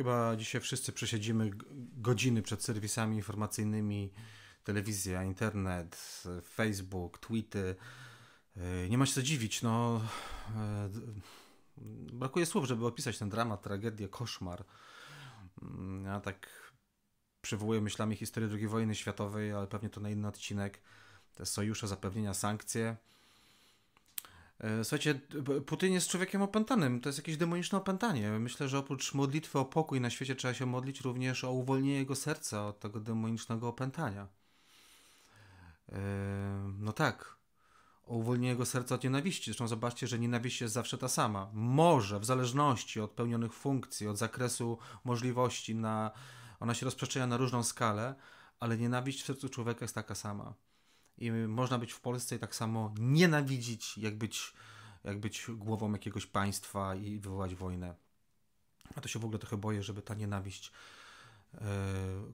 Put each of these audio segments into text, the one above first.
Chyba dzisiaj wszyscy przesiedzimy godziny przed serwisami informacyjnymi, telewizja, internet, Facebook, tweety. Y, nie ma się co dziwić, no y, brakuje słów, żeby opisać ten dramat, tragedię, koszmar. Mm, ja tak przywołuję myślami historię II wojny światowej, ale pewnie to na inny odcinek. Te sojusze, zapewnienia, sankcje. E, słuchajcie, Putin jest człowiekiem opętanym, to jest jakieś demoniczne opętanie. Myślę, że oprócz modlitwy o pokój na świecie trzeba się modlić również o uwolnienie jego serca od tego demonicznego opętania. E, no tak, o uwolnienie jego serca od nienawiści. Zresztą zobaczcie, że nienawiść jest zawsze ta sama. Może, w zależności od pełnionych funkcji, od zakresu możliwości, na, ona się rozprzestrzenia na różną skalę, ale nienawiść w sercu człowieka jest taka sama. I można być w Polsce i tak samo nienawidzić, jak być, jak być głową jakiegoś państwa i wywołać wojnę. A to się w ogóle trochę boję, żeby ta nienawiść, yy,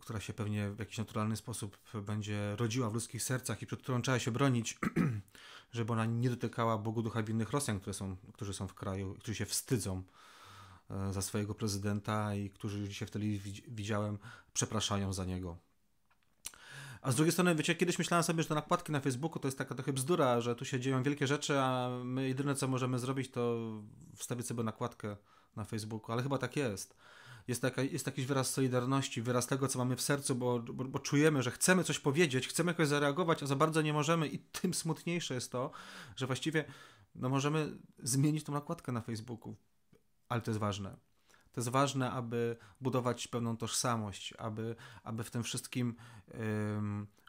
która się pewnie w jakiś naturalny sposób będzie rodziła w ludzkich sercach i przed którą trzeba się bronić, żeby ona nie dotykała Bogu ducha winnych Rosjan, które są, którzy są w kraju, którzy się wstydzą e, za swojego prezydenta i którzy się w telewizji widziałem, przepraszają za niego. A z drugiej strony, wiecie, kiedyś myślałem sobie, że te nakładki na Facebooku to jest taka trochę bzdura, że tu się dzieją wielkie rzeczy, a my jedyne co możemy zrobić to wstawić sobie nakładkę na Facebooku, ale chyba tak jest. Jest, taka, jest jakiś wyraz solidarności, wyraz tego, co mamy w sercu, bo, bo, bo, czujemy, że chcemy coś powiedzieć, chcemy jakoś zareagować, a za bardzo nie możemy i tym smutniejsze jest to, że właściwie no, możemy zmienić tą nakładkę na Facebooku, ale to jest ważne. To jest ważne, aby budować pewną tożsamość, aby, aby w tym wszystkim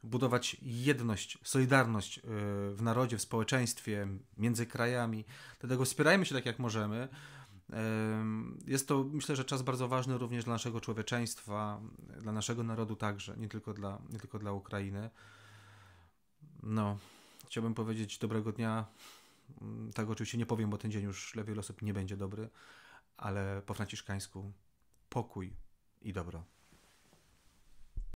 budować jedność, solidarność y, w narodzie, w społeczeństwie, między krajami. Dlatego wspierajmy się tak, jak możemy. Jest to, myślę, że czas bardzo ważny również dla naszego człowieczeństwa, dla naszego narodu także, nie tylko dla, nie tylko dla Ukrainy. No, chciałbym powiedzieć dobrego dnia. Tak oczywiście nie powiem, bo ten dzień już dla wielu osób nie będzie dobry ale po franciszkańsku pokój i dobro.